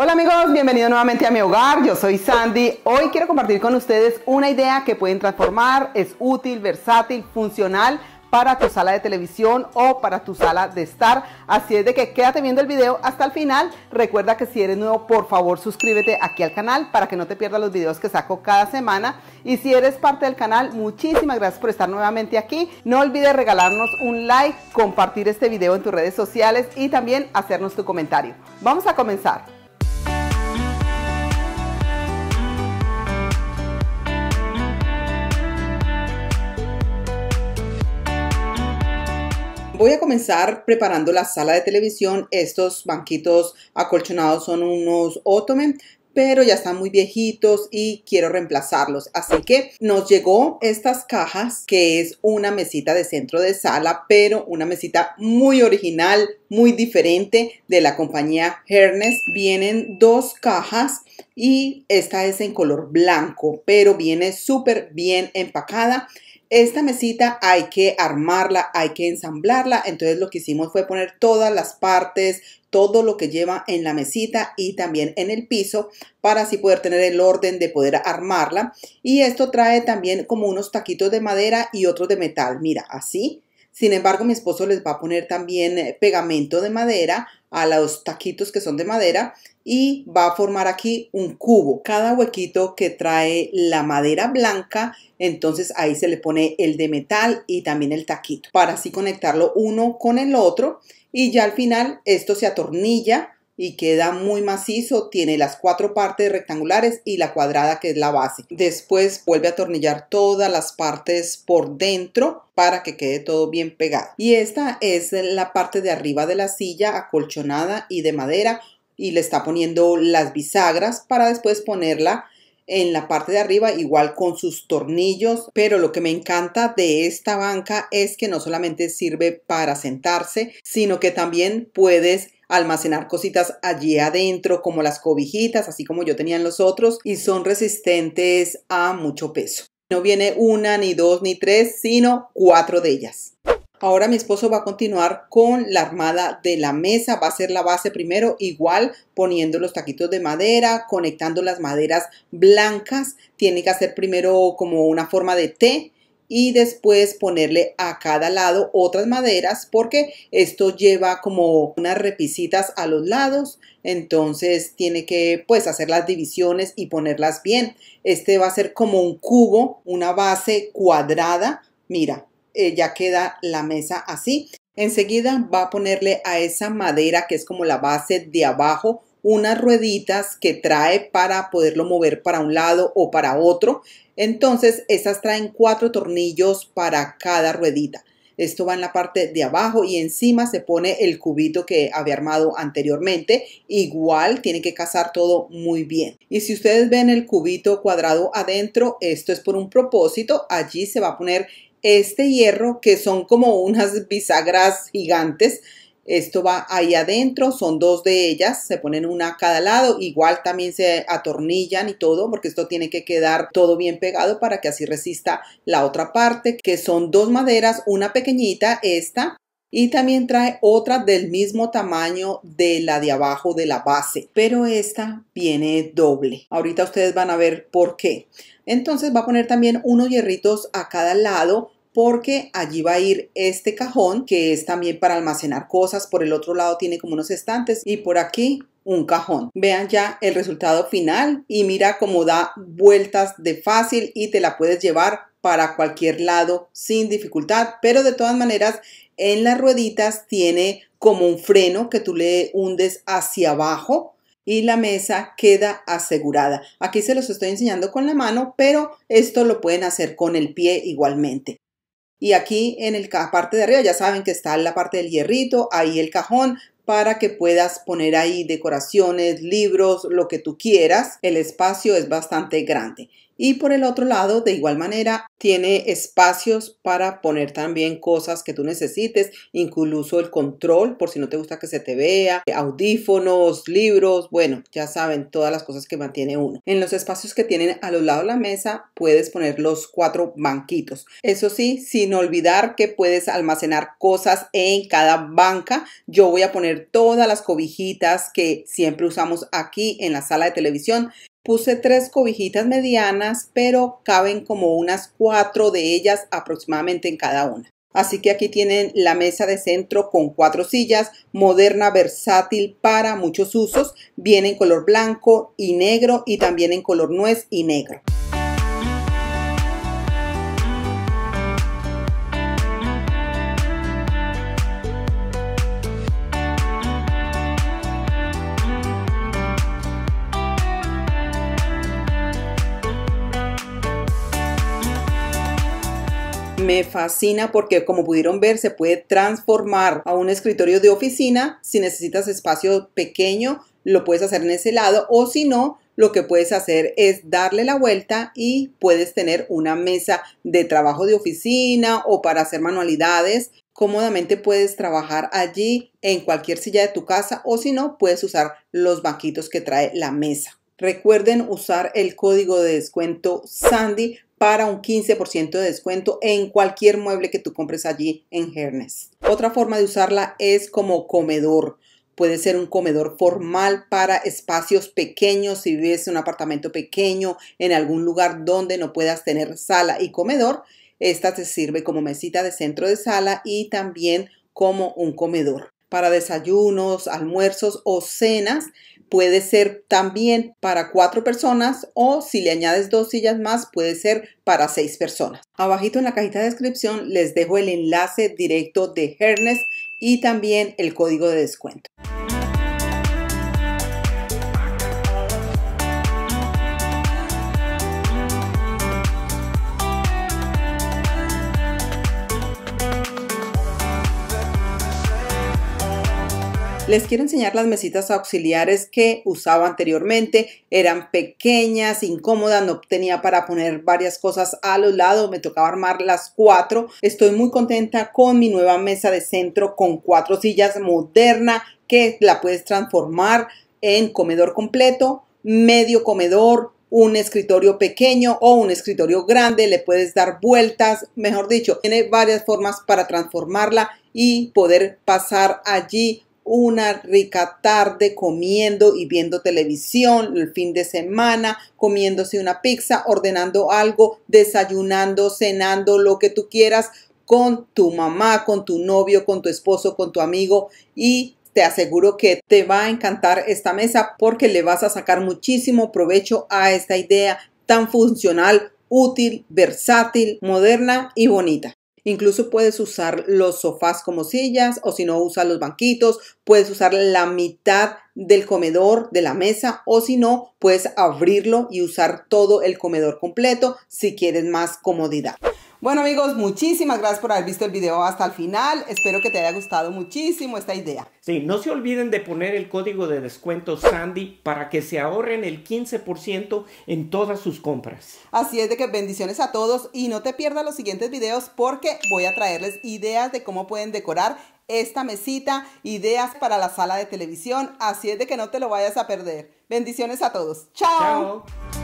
Hola amigos, bienvenidos nuevamente a mi hogar, yo soy Sandy. Hoy quiero compartir con ustedes una idea que pueden transformar, es útil, versátil, funcional para tu sala de televisión o para tu sala de estar. Así es de que quédate viendo el video hasta el final. Recuerda que si eres nuevo, por favor suscríbete aquí al canal para que no te pierdas los videos que saco cada semana. Y si eres parte del canal, muchísimas gracias por estar nuevamente aquí. No olvides regalarnos un like, compartir este video en tus redes sociales y también hacernos tu comentario. Vamos a comenzar. Voy a comenzar preparando la sala de televisión. Estos banquitos acolchonados son unos ottoman pero ya están muy viejitos y quiero reemplazarlos. Así que nos llegó estas cajas, que es una mesita de centro de sala, pero una mesita muy original, muy diferente de la compañía Hernes. Vienen dos cajas y esta es en color blanco, pero viene súper bien empacada. Esta mesita hay que armarla, hay que ensamblarla, entonces lo que hicimos fue poner todas las partes, todo lo que lleva en la mesita y también en el piso para así poder tener el orden de poder armarla. Y esto trae también como unos taquitos de madera y otros de metal. Mira, así. Sin embargo, mi esposo les va a poner también eh, pegamento de madera a los taquitos que son de madera y va a formar aquí un cubo. Cada huequito que trae la madera blanca, entonces ahí se le pone el de metal y también el taquito para así conectarlo uno con el otro y ya al final esto se atornilla y queda muy macizo, tiene las cuatro partes rectangulares y la cuadrada que es la base. Después vuelve a atornillar todas las partes por dentro para que quede todo bien pegado. Y esta es la parte de arriba de la silla acolchonada y de madera y le está poniendo las bisagras para después ponerla en la parte de arriba, igual con sus tornillos, pero lo que me encanta de esta banca es que no solamente sirve para sentarse, sino que también puedes almacenar cositas allí adentro como las cobijitas, así como yo tenía en los otros, y son resistentes a mucho peso. No viene una, ni dos, ni tres, sino cuatro de ellas. Ahora mi esposo va a continuar con la armada de la mesa, va a ser la base primero, igual poniendo los taquitos de madera, conectando las maderas blancas, tiene que hacer primero como una forma de T y después ponerle a cada lado otras maderas porque esto lleva como unas repisitas a los lados entonces tiene que pues hacer las divisiones y ponerlas bien este va a ser como un cubo una base cuadrada mira eh, ya queda la mesa así. Enseguida va a ponerle a esa madera que es como la base de abajo unas rueditas que trae para poderlo mover para un lado o para otro. Entonces, esas traen cuatro tornillos para cada ruedita. Esto va en la parte de abajo y encima se pone el cubito que había armado anteriormente. Igual tiene que casar todo muy bien. Y si ustedes ven el cubito cuadrado adentro, esto es por un propósito. Allí se va a poner este hierro, que son como unas bisagras gigantes. Esto va ahí adentro, son dos de ellas, se ponen una a cada lado, igual también se atornillan y todo, porque esto tiene que quedar todo bien pegado para que así resista la otra parte, que son dos maderas, una pequeñita, esta, y también trae otra del mismo tamaño de la de abajo de la base, pero esta viene doble. Ahorita ustedes van a ver por qué. Entonces va a poner también unos hierritos a cada lado porque allí va a ir este cajón que es también para almacenar cosas. Por el otro lado tiene como unos estantes y por aquí un cajón. Vean ya el resultado final y mira cómo da vueltas de fácil y te la puedes llevar para cualquier lado sin dificultad, pero de todas maneras en las rueditas tiene como un freno que tú le hundes hacia abajo y la mesa queda asegurada. Aquí se los estoy enseñando con la mano, pero esto lo pueden hacer con el pie igualmente. Y aquí en la parte de arriba ya saben que está la parte del hierrito, ahí el cajón para que puedas poner ahí decoraciones, libros, lo que tú quieras. El espacio es bastante grande. Y por el otro lado, de igual manera, tiene espacios para poner también cosas que tú necesites, incluso el control por si no te gusta que se te vea, audífonos, libros, bueno, ya saben todas las cosas que mantiene uno. En los espacios que tienen a los lados de la mesa puedes poner los cuatro banquitos. Eso sí, sin olvidar que puedes almacenar cosas en cada banca. Yo voy a poner todas las cobijitas que siempre usamos aquí en la sala de televisión Puse tres cobijitas medianas, pero caben como unas cuatro de ellas aproximadamente en cada una. Así que aquí tienen la mesa de centro con cuatro sillas, moderna, versátil para muchos usos. Viene en color blanco y negro y también en color nuez y negro. Me fascina porque como pudieron ver se puede transformar a un escritorio de oficina. Si necesitas espacio pequeño lo puedes hacer en ese lado o si no lo que puedes hacer es darle la vuelta y puedes tener una mesa de trabajo de oficina o para hacer manualidades. Cómodamente puedes trabajar allí en cualquier silla de tu casa o si no, puedes usar los banquitos que trae la mesa. Recuerden usar el código de descuento Sandy para un 15% de descuento en cualquier mueble que tú compres allí en Hernes. Otra forma de usarla es como comedor. Puede ser un comedor formal para espacios pequeños, si vives en un apartamento pequeño, en algún lugar donde no puedas tener sala y comedor. Esta te sirve como mesita de centro de sala y también como un comedor para desayunos, almuerzos o cenas, puede ser también para cuatro personas o si le añades dos sillas más puede ser para seis personas. Abajito en la cajita de descripción les dejo el enlace directo de Hernes y también el código de descuento. Les quiero enseñar las mesitas auxiliares que usaba anteriormente. Eran pequeñas, incómodas, no tenía para poner varias cosas a los lados. Me tocaba armar las cuatro. Estoy muy contenta con mi nueva mesa de centro con cuatro sillas moderna que la puedes transformar en comedor completo, medio comedor, un escritorio pequeño o un escritorio grande, le puedes dar vueltas, mejor dicho, tiene varias formas para transformarla y poder pasar allí una rica tarde comiendo y viendo televisión el fin de semana, comiéndose una pizza, ordenando algo, desayunando, cenando, lo que tú quieras con tu mamá, con tu novio, con tu esposo, con tu amigo y te aseguro que te va a encantar esta mesa porque le vas a sacar muchísimo provecho a esta idea tan funcional, útil, versátil, moderna y bonita. Incluso puedes usar los sofás como sillas o si no usas los banquitos, puedes usar la mitad del comedor, de la mesa o si no, puedes abrirlo y usar todo el comedor completo si quieres más comodidad. Bueno amigos, muchísimas gracias por haber visto el video hasta el final. Espero que te haya gustado muchísimo esta idea. Sí, no se olviden de poner el código de descuento Sandy para que se ahorren el 15% en todas sus compras. Así es de que bendiciones a todos y no te pierdas los siguientes videos porque voy a traerles ideas de cómo pueden decorar esta mesita, ideas para la sala de televisión. Así es de que no te lo vayas a perder. Bendiciones a todos. Chao. Chao.